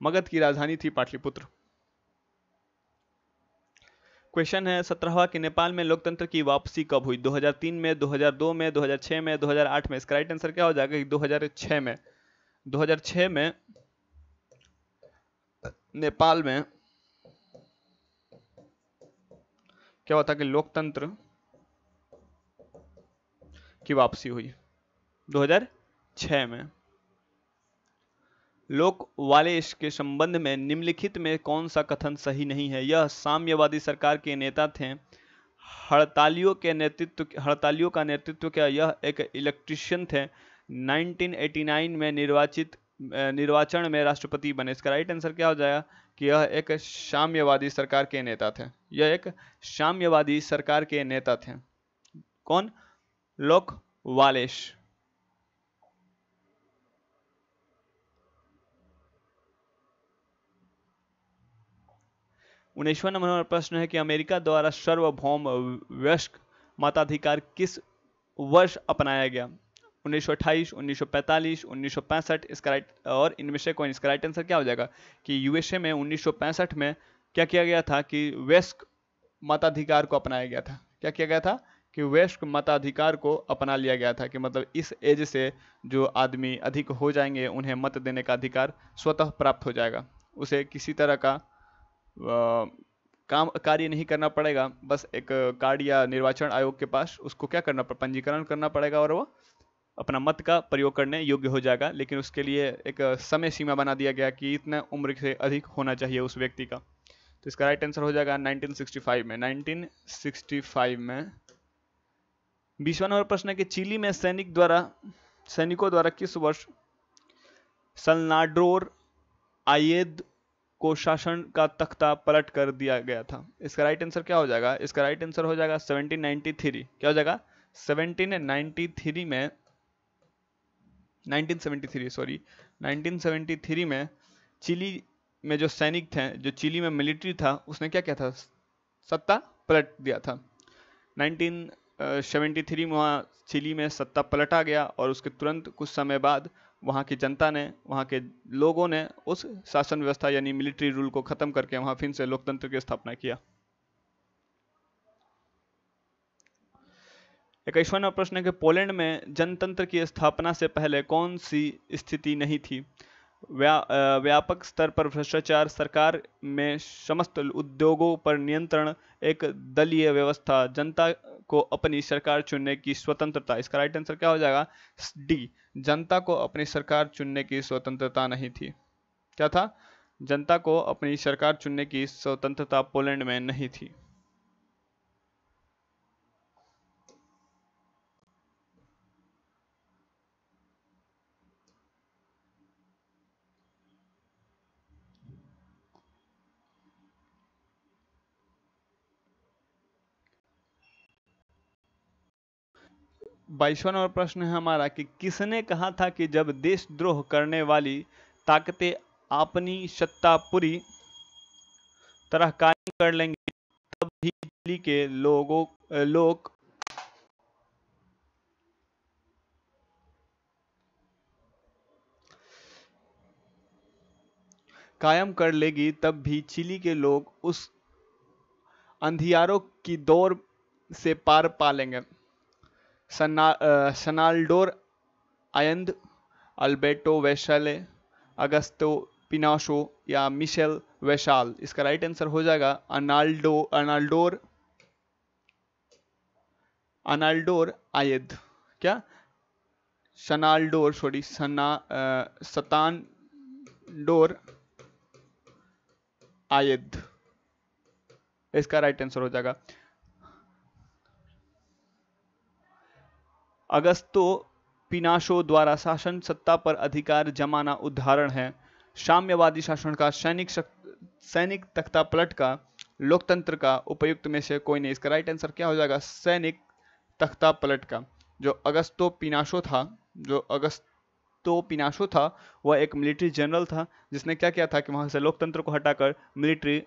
S1: मगध की राजधानी थी पाटलिपुत्र क्वेश्चन है सत्रहवा कि नेपाल में लोकतंत्र की वापसी कब हुई 2003 में 2002 में 2006 में 2008 में इसका राइट आंसर क्या हो जाएगा कि 2006 में 2006 में नेपाल में क्या होता कि लोकतंत्र की वापसी हुई 2006 में लोक वालेश के संबंध में निम्नलिखित में कौन सा कथन सही नहीं है यह साम्यवादी सरकार के नेता थे हड़तालियों के नेतृत्व हड़तालियों का नेतृत्व क्या यह एक इलेक्ट्रिशियन थे 1989 में निर्वाचित निर्वाचन में राष्ट्रपति बने इसका राइट आंसर क्या हो जाएगा कि यह एक साम्यवादी सरकार के नेता थे यह एक साम्यवादी सरकार के नेता थे कौन लोक वालेश उन्नीसवा नंबर प्रश्न है कि अमेरिका द्वारा सर्वभौम वयस्क मताधिकार किस वर्ष अपनाया गया 1928, 1945, 1965 इसका राइट और इनमें से कौन इसका राइट आंसर क्या हो जाएगा कि यूएसए में 1965 में क्या किया गया था कि वयस्क मताधिकार को अपनाया गया था क्या किया गया था कि वयस्क मताधिकार को अपना लिया गया था कि मतलब इस एज से जो आदमी अधिक हो जाएंगे उन्हें मत देने का अधिकार स्वतः प्राप्त हो जाएगा उसे किसी तरह का काम कार्य नहीं करना पड़ेगा बस एक कार्ड या निर्वाचन आयोग के पास उसको क्या करना पंजीकरण करना पड़ेगा और वो अपना मत का प्रयोग करने योग्य हो जाएगा लेकिन उसके लिए एक समय सीमा बना दिया गया कि इतना उम्र से अधिक होना चाहिए उस व्यक्ति का तो इसका राइट आंसर हो जाएगा 1965 में 1965 में बीसवा नंबर प्रश्न है कि चिली में सैनिक द्वारा सैनिकों द्वारा किस वर्ष सलनाडोर आयेद को शासन का तख्ता पलट कर दिया गया था इसका राइट आंसर क्या हो जाएगा इसका राइट आंसर हो जाएगा 1793 क्या हो जाएगा 1793 में 1973 सॉरी 1973 में चिली में जो सैनिक थे जो चिली में मिलिट्री था उसने क्या किया था सत्ता पलट दिया था 1973 में वहाँ चिली में सत्ता पलटा गया और उसके तुरंत कुछ समय बाद वहाँ की जनता ने वहाँ के लोगों ने उस शासन व्यवस्था यानी मिलिट्री रूल को ख़त्म करके वहाँ फिर से लोकतंत्र की स्थापना किया इक्कीसवा प्रश्न है कि पोलैंड में जनतंत्र की स्थापना से पहले कौन सी स्थिति नहीं थी व्या, व्यापक स्तर पर भ्रष्टाचार सरकार में समस्त उद्योगों पर नियंत्रण एक दलीय व्यवस्था जनता को अपनी सरकार चुनने की स्वतंत्रता इसका राइट आंसर क्या हो जाएगा डी जनता को अपनी सरकार चुनने की स्वतंत्रता नहीं थी क्या था जनता को अपनी सरकार चुनने की स्वतंत्रता पोलैंड में नहीं थी बाईसवा प्रश्न है हमारा कि किसने कहा था कि जब देशद्रोह करने वाली ताकतें अपनी सत्ता पूरी तरह कायम कर लेंगे तब भी दिल्ली के लोगों लोग कायम कर लेगी तब भी चिली के लोग उस अंधियारों की दौर से पार पा लेंगे सनाल्डोर आयंद अल्बेटो वैशाले अगस्तो पिनाशो या मिशेल वैशाल इसका राइट आंसर हो जाएगा अनाल्डो अनाल्डोर अनाल्डोर आयद क्या सनाल्डोर सॉरी सना सतान डोर आयद इसका राइट आंसर हो जाएगा अगस्तो पिनाशो द्वारा शासन सत्ता पर अधिकार जमाना उदाहरण है साम्यवादी शासन का सैनिक सैनिक तख्ता पलट का लोकतंत्र का उपयुक्त में से कोई नहीं इसका राइट आंसर क्या हो जाएगा सैनिक तख्ता पलट का जो अगस्तो पिनाशो था जो अगस्तो पिनाशो था वह एक मिलिट्री जनरल था जिसने क्या किया था कि वहां से लोकतंत्र को हटाकर मिलिट्री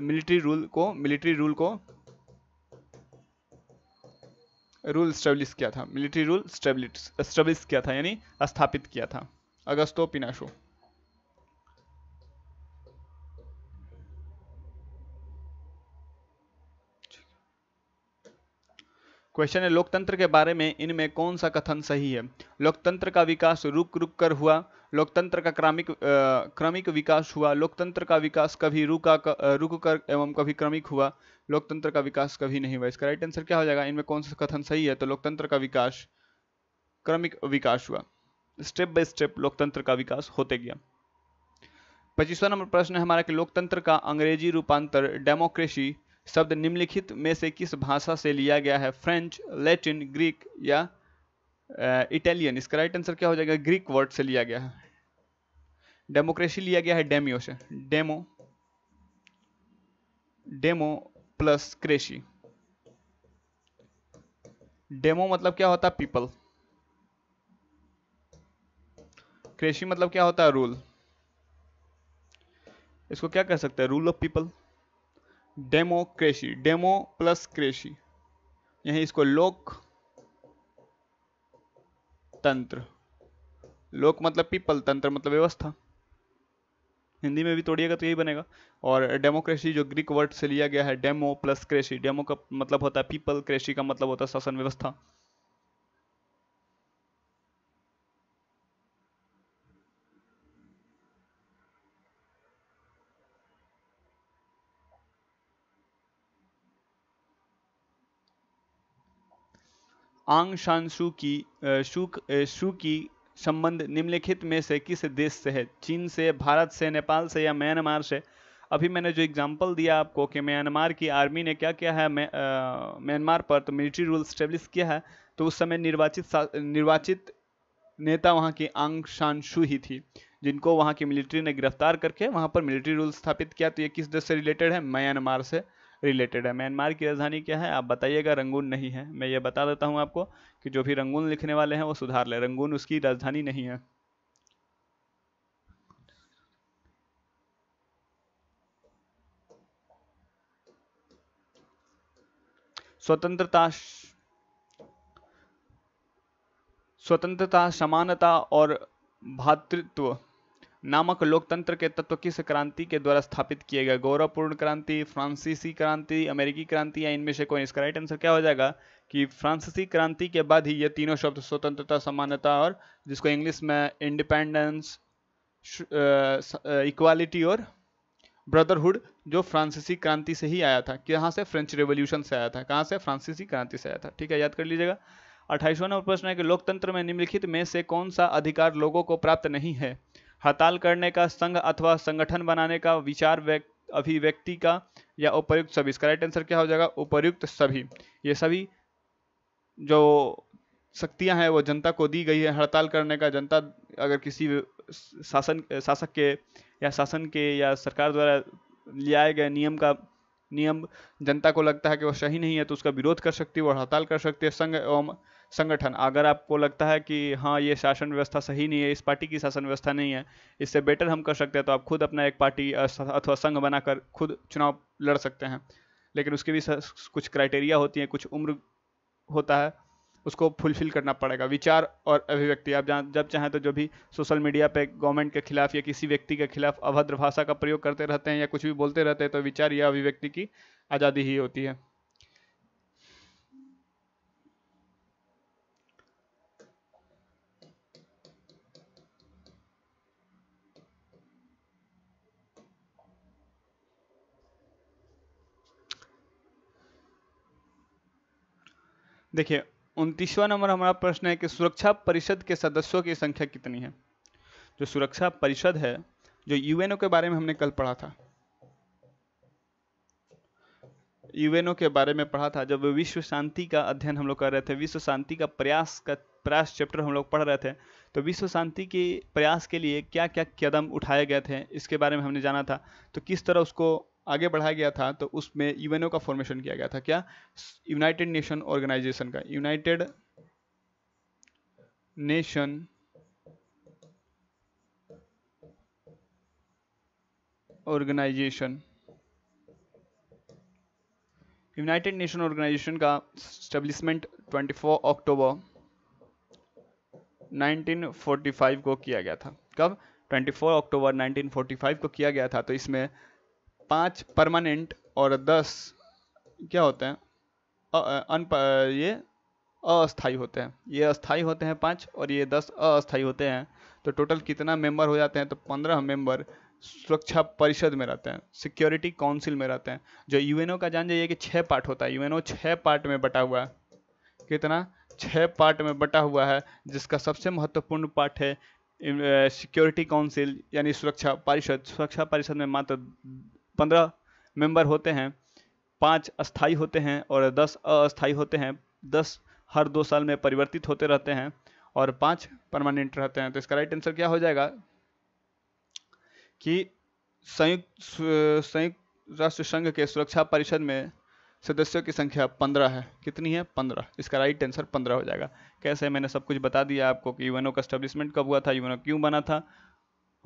S1: मिलिट्री रूल को मिलिट्री रूल को रूल स्टेब्लिश किया था मिलिट्री रूल स्टेब्लिश किया था यानी स्थापित किया था अगस्तो पिनाशो क्वेश्चन है लोकतंत्र के बारे में इनमें कौन सा कथन सही है लोकतंत्र का विकास रुक रुक कर हुआ लोकतंत्र का क्रमिक क्रमिक विकास हुआ लोकतंत्र का विकास कभी रुका रुक कर एवं कभी क्रमिक हुआ लोकतंत्र का विकास कभी नहीं हुआ इसका राइट आंसर क्या हो जाएगा इनमें कौन सा कथन सही है तो लोकतंत्र का विकास क्रमिक विकास हुआ स्टेप बाय स्टेप लोकतंत्र का विकास होते गया पच्चीसवा नंबर प्रश्न है हमारा कि लोकतंत्र का अंग्रेजी रूपांतर डेमोक्रेसी शब्द निम्नलिखित में से किस भाषा से लिया गया है फ्रेंच लैटिन ग्रीक या इटालियन इसका राइट आंसर क्या हो जाएगा ग्रीक वर्ड से लिया गया है डेमोक्रेसी लिया गया है डेमियो से डेमो डेमो प्लस क्रेशी डेमो मतलब क्या होता है पीपल क्रेशी मतलब क्या होता है रूल इसको क्या कह सकते हैं rule of people democracy demo plus cracy यही इसको लोक तंत्र लोक मतलब पीपल तंत्र मतलब व्यवस्था हिंदी में भी तोड़िएगा तो यही बनेगा और डेमोक्रेसी जो ग्रीक वर्ड से लिया गया है डेमो प्लस क्रेसी डेमो का मतलब होता है पीपल क्रेसी का मतलब होता है शासन व्यवस्था आंग शान शू की शू शू की संबंध निम्नलिखित में से किस देश से है चीन से भारत से नेपाल से या म्यांमार से अभी मैंने जो एग्जांपल दिया आपको कि म्यांमार की आर्मी ने क्या किया है म्यांमार पर तो मिलिट्री रूल स्टेब्लिश किया है तो उस समय निर्वाचित निर्वाचित नेता वहाँ की आंग शान शू ही थी जिनको वहाँ की मिलिट्री ने गिरफ्तार करके वहाँ पर मिलिट्री रूल स्थापित किया तो ये किस देश से रिलेटेड है म्यांमार से रिलेटेड है म्यांमार की राजधानी क्या है आप बताइएगा रंगून नहीं है मैं ये बता देता हूँ आपको कि जो भी रंगून लिखने वाले हैं वो सुधार ले रंगून उसकी राजधानी नहीं है स्वतंत्रता स्वतंत्रता समानता और भातृत्व नामक लोकतंत्र के तत्व किस क्रांति के द्वारा स्थापित किए गए गौरवपूर्ण क्रांति फ्रांसीसी क्रांति अमेरिकी क्रांति या इनमें से कोई इसका राइट आंसर क्या हो जाएगा कि फ्रांसीसी क्रांति के बाद ही ये तीनों शब्द स्वतंत्रता समानता और जिसको इंग्लिश में इंडिपेंडेंस इक्वालिटी और ब्रदरहुड जो फ्रांसीसी क्रांति से ही आया था कहाँ से फ्रेंच रेवोल्यूशन से आया था कहाँ से फ्रांसीसी क्रांति से आया था ठीक है याद कर लीजिएगा अट्ठाईसवा नंबर प्रश्न है कि लोकतंत्र में निम्नलिखित में से कौन सा अधिकार लोगों को प्राप्त नहीं है हड़ताल करने का संघ अथवा संगठन बनाने का विचार अभिव्यक्ति का या उपयुक्त सभी इसका राइट आंसर क्या हो जाएगा उपयुक्त सभी ये सभी जो शक्तियां हैं वो जनता को दी गई है हड़ताल करने का जनता अगर किसी शासन शासक के या शासन के या सरकार द्वारा लिया गया नियम का नियम जनता को लगता है कि वो सही नहीं है तो उसका विरोध कर सकती है वो हड़ताल कर सकती है संघ एवं संगठन अगर आपको लगता है कि हाँ ये शासन व्यवस्था सही नहीं है इस पार्टी की शासन व्यवस्था नहीं है इससे बेटर हम कर सकते हैं तो आप खुद अपना एक पार्टी अथवा संघ बनाकर खुद चुनाव लड़ सकते हैं लेकिन उसके भी कुछ क्राइटेरिया होती हैं कुछ उम्र होता है उसको फुलफिल करना पड़ेगा विचार और अभिव्यक्ति आप जहाँ जब चाहें तो जो भी सोशल मीडिया पे गवर्नमेंट के खिलाफ या किसी व्यक्ति के खिलाफ अभद्र भाषा का प्रयोग करते रहते हैं या कुछ भी बोलते रहते हैं तो विचार या अभिव्यक्ति की आज़ादी ही होती है देखिए उनतीसवा नंबर हमारा प्रश्न है कि सुरक्षा परिषद के सदस्यों की संख्या कितनी है जो सुरक्षा परिषद है जो यूएनओ के बारे में हमने कल पढ़ा था यूएनओ के बारे में पढ़ा था जब विश्व शांति का अध्ययन हम लोग कर रहे थे विश्व शांति का प्रयास का प्रयास चैप्टर हम लोग पढ़ रहे थे तो विश्व शांति के प्रयास के लिए क्या क्या कदम उठाए गए थे इसके बारे में हमने जाना था तो किस तरह उसको आगे बढ़ाया गया था तो उसमें यूएनओ का फॉर्मेशन किया गया था क्या यूनाइटेड नेशन ऑर्गेनाइजेशन का united nation organisation united nation organisation का स्टेब्लिशमेंट 24 अक्टूबर 1945 को किया गया था कब 24 अक्टूबर 1945 को किया गया था तो इसमें पाँच परमानेंट और दस क्या होते हैं अन ये अस्थाई होते हैं ये अस्थाई होते हैं पाँच और ये दस अस्थाई होते हैं तो टोटल कितना मेंबर हो जाते हैं तो पंद्रह मेंबर सुरक्षा परिषद में रहते हैं सिक्योरिटी काउंसिल में रहते हैं जो यूएनओ का जान जाइए कि छः पार्ट होता है यूएनओ छः पार्ट में बटा हुआ है कितना छः पार्ट में बटा हुआ है जिसका सबसे महत्वपूर्ण पार्ट है सिक्योरिटी काउंसिल यानी सुरक्षा परिषद सुरक्षा परिषद में मात्र पंद्रह मेंबर होते हैं पांच अस्थाई होते हैं और दस अस्थाई होते हैं दस हर दो साल में परिवर्तित होते रहते हैं और पांच परमानेंट रहते हैं तो इसका राइट आंसर क्या हो जाएगा कि संयुक्त संयुक्त राष्ट्र संघ के सुरक्षा परिषद में सदस्यों की संख्या पंद्रह है कितनी है पंद्रह इसका राइट आंसर पंद्रह हो जाएगा कैसे मैंने सब कुछ बता दिया आपको कि यूएनओ का स्टेब्लिशमेंट कब हुआ था यूएनओ क्यों बना था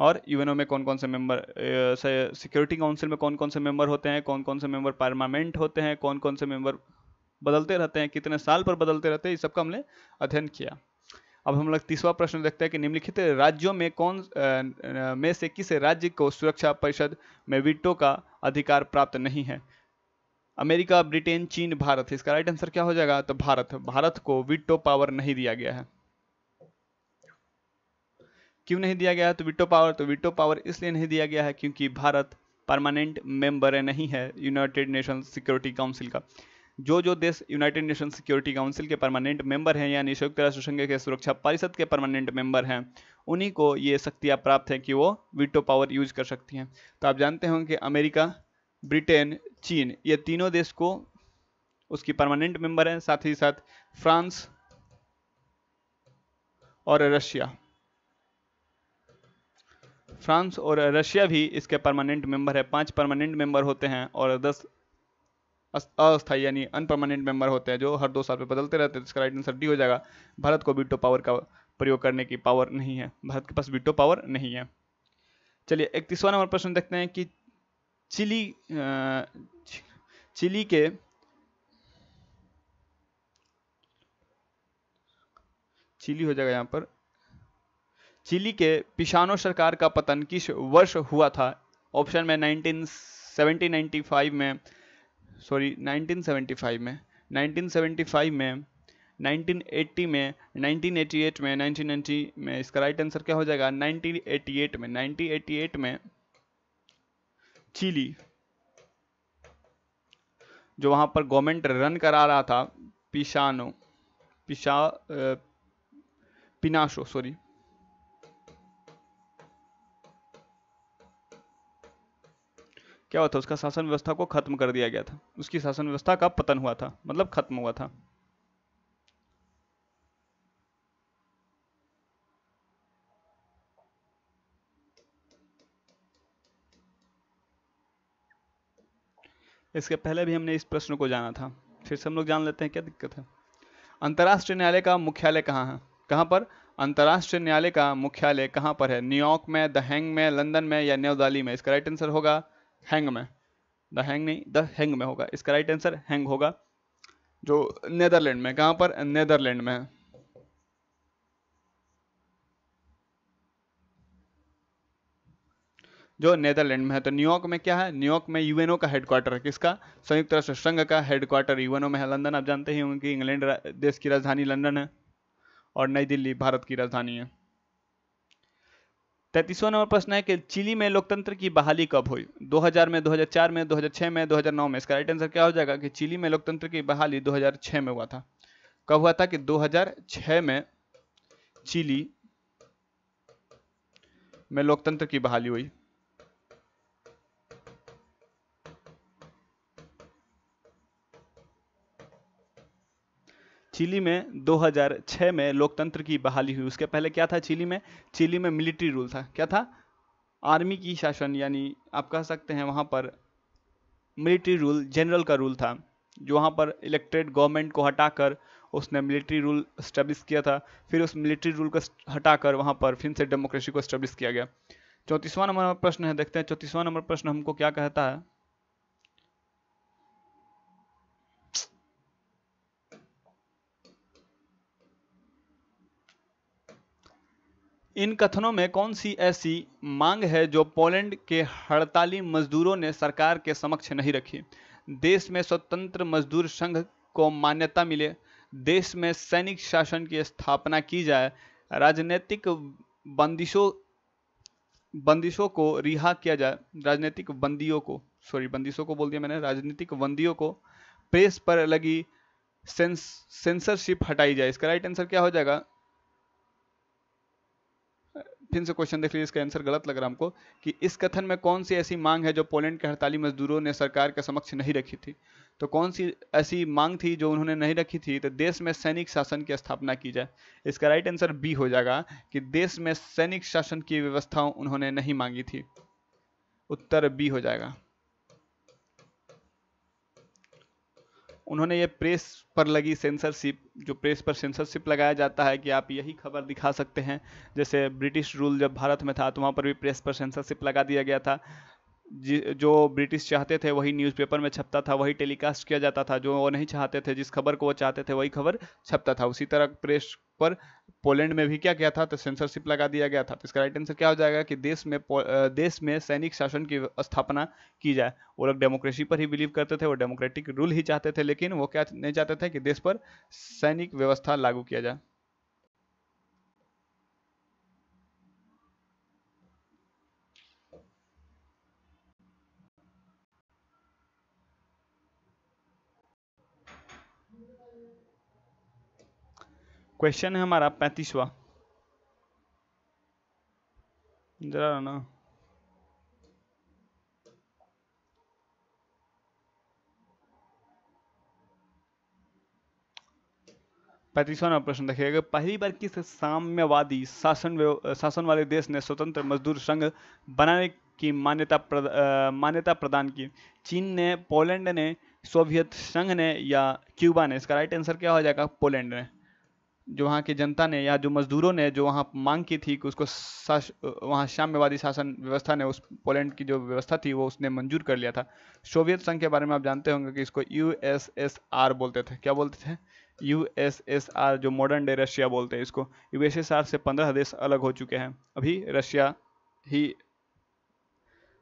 S1: और यूएनओ में कौन कौन से मेंबर सिक्योरिटी काउंसिल में कौन कौन से मेंबर होते हैं कौन कौन से मेंबर परमानेंट होते हैं कौन कौन से मेंबर बदलते रहते हैं कितने साल पर बदलते रहते हैं ये सबका हमने अध्ययन किया अब हम लोग तीसवा प्रश्न देखते हैं कि निम्नलिखित राज्यों में कौन आ, में से किस राज्य को सुरक्षा परिषद में विटो का अधिकार प्राप्त नहीं है अमेरिका ब्रिटेन चीन भारत इसका राइट आंसर क्या हो जाएगा तो भारत भारत को विटो पावर नहीं दिया गया है क्यों नहीं दिया गया है तो विटो पावर तो विटो पावर इसलिए नहीं दिया गया है क्योंकि भारत परमानेंट मेंबर नहीं है यूनाइटेड नेशन सिक्योरिटी काउंसिल का जो जो देश यूनाइटेड नेशन सिक्योरिटी काउंसिल के परमानेंट मेंबर हैं यानी संयुक्त राष्ट्र संघ के सुरक्षा परिषद के परमानेंट मेंबर हैं उन्हीं को ये शक्तियाँ प्राप्त हैं कि वो विटो पावर यूज कर सकती हैं तो आप जानते होंगे कि अमेरिका ब्रिटेन चीन ये तीनों देश को उसकी परमानेंट मेंबर हैं साथ ही साथ फ्रांस और रशिया फ्रांस और रशिया भी इसके परमानेंट मेंबर है पांच परमानेंट मेंबर होते हैं और दस अस्थायी यानी अनपरमानेंट मेंबर होते हैं जो हर दो साल पे बदलते रहते हैं इसका राइट आंसर डी हो जाएगा भारत को वीटो पावर का प्रयोग करने की पावर नहीं है भारत के पास वीटो पावर नहीं है चलिए इकतीसवा नंबर प्रश्न देखते हैं कि चिली चिली के चिली हो जाएगा यहाँ पर चिली के पिशानो सरकार का पतन किस वर्ष हुआ था ऑप्शन में 1970-95 में सॉरी 1975 में 1975 में 1980 में 1988 में 1990 में इसका राइट आंसर क्या हो जाएगा 1988 में 1988 में चिली जो वहां पर गवर्नमेंट रन करा रहा था पिशानो पिशा पिनाशो सॉरी क्या हुआ था उसका शासन व्यवस्था को खत्म कर दिया गया था उसकी शासन व्यवस्था का पतन हुआ था मतलब खत्म हुआ था इसके पहले भी हमने इस प्रश्न को जाना था फिर से हम लोग जान लेते हैं क्या दिक्कत है अंतर्राष्ट्रीय न्यायालय का मुख्यालय कहाँ है कहाँ पर अंतर्राष्ट्रीय न्यायालय का मुख्यालय कहाँ पर है न्यूयॉर्क में द हैंग में लंदन में या न्यूदाली में इसका राइट आंसर होगा हैंग में द हैंग नहीं द हैंग में होगा इसका राइट आंसर हैंग होगा जो नेदरलैंड में कहां पर नेदरलैंड में जो नेदरलैंड में है तो न्यूयॉर्क में क्या है न्यूयॉर्क में यूएनओ का हेडक्वार्टर है किसका संयुक्त राष्ट्र संघ का हेडक्वार्टर यूएनओ में है लंदन आप जानते ही होंगे कि इंग्लैंड देश की राजधानी लंदन है और नई दिल्ली भारत की राजधानी है तैतीसवा नंबर प्रश्न है कि चिली में लोकतंत्र की बहाली कब हुई 2000 में 2004 में 2006 में 2009 में इसका राइट आंसर क्या हो जाएगा कि चिली में लोकतंत्र की बहाली 2006 में हुआ था कब हुआ था कि 2006 में चिली में लोकतंत्र की बहाली हुई चिली में 2006 में लोकतंत्र की बहाली हुई उसके पहले क्या था चिली में चिली में मिलिट्री रूल था क्या था आर्मी की शासन यानी आप कह सकते हैं वहाँ पर मिलिट्री रूल जनरल का रूल था जो वहाँ पर इलेक्टेड गवर्नमेंट को हटाकर उसने मिलिट्री रूल इस्टेब्लिश किया था फिर उस मिलिट्री रूल को हटाकर वहाँ पर फिर से डेमोक्रेसी को इस्टेब्लिश किया गया चौंतीसवां नंबर प्रश्न है देखते हैं चौंतीसवां नंबर प्रश्न हमको क्या कहता है इन कथनों में कौन सी ऐसी मांग है जो पोलैंड के हड़ताली मजदूरों ने सरकार के समक्ष नहीं रखी देश में स्वतंत्र मजदूर संघ को मान्यता मिले देश में सैनिक शासन की स्थापना की जाए राजनीतिक बंदिशों बंदिशों को रिहा किया जाए राजनीतिक बंदियों को सॉरी बंदिशों को बोल दिया मैंने राजनीतिक बंदियों को प्रेस पर लगी सेंस सेंसरशिप हटाई जाए इसका राइट आंसर क्या हो जाएगा फिर से क्वेश्चन देख लीजिए इसका आंसर गलत लग रहा हमको कि इस कथन में कौन सी ऐसी मांग है जो पोलैंड के हड़ताली मजदूरों ने सरकार के समक्ष नहीं रखी थी तो कौन सी ऐसी मांग थी जो उन्होंने नहीं रखी थी तो देश में सैनिक शासन की स्थापना की जाए इसका राइट आंसर बी हो जाएगा कि देश में सैनिक शासन की व्यवस्थाओं उन्होंने नहीं मांगी थी उत्तर बी हो जाएगा उन्होंने ये प्रेस पर लगी सेंसरशिप जो प्रेस पर सेंसरशिप लगाया जाता है कि आप यही खबर दिखा सकते हैं जैसे ब्रिटिश रूल जब भारत में था तो वहाँ पर भी प्रेस पर सेंसरशिप लगा दिया गया था जो ब्रिटिश चाहते थे वही न्यूज़पेपर में छपता था वही टेलीकास्ट किया जाता था जो वो नहीं चाहते थे जिस खबर को वो चाहते थे वही खबर छपता था उसी तरह प्रेस पर पोलैंड में भी क्या किया था तो सेंसरशिप लगा दिया गया था तो इसका राइट आंसर क्या हो जाएगा कि देश में देश में सैनिक शासन की स्थापना की जाए वो लोग डेमोक्रेसी पर ही बिलीव करते थे वो डेमोक्रेटिक रूल ही चाहते थे लेकिन वो क्या नहीं चाहते थे कि देश पर सैनिक व्यवस्था लागू किया जाए क्वेश्चन है हमारा पैंतीसवा जरा ना पैतीसवा नंबर प्रश्न देखिएगा पहली बार किस साम्यवादी शासन शासन वाले देश ने स्वतंत्र मजदूर संघ बनाने की मान्यता प्रद, मान्यता प्रदान की चीन ने पोलैंड ने सोवियत संघ ने या क्यूबा ने इसका राइट आंसर क्या हो जाएगा पोलैंड ने जो वहाँ की जनता ने या जो मजदूरों ने जो वहाँ मांग की थी कि उसको साश, वहाँ साम्यवादी शासन व्यवस्था ने उस पोलैंड की जो व्यवस्था थी वो उसने मंजूर कर लिया था सोवियत संघ के बारे में आप जानते होंगे कि इसको यूएसएसआर बोलते थे क्या बोलते थे यूएसएसआर जो मॉडर्न डे रशिया बोलते हैं इसको यूएसएसआर से पंद्रह देश अलग हो चुके हैं अभी रशिया ही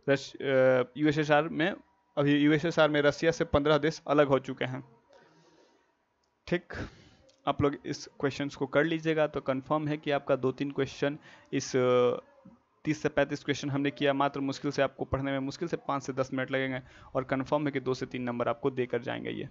S1: रश यूएसएसआर में अभी यूएसएसआर में रशिया से पंद्रह देश अलग हो चुके हैं ठीक आप लोग इस क्वेश्चंस को कर लीजिएगा तो कंफर्म है कि आपका दो तीन क्वेश्चन इस तीस से पैंतीस क्वेश्चन हमने किया मात्र मुश्किल से आपको पढ़ने में मुश्किल से पाँच से दस मिनट लगेंगे और कन्फर्म है कि दो से तीन नंबर आपको देकर जाएंगे ये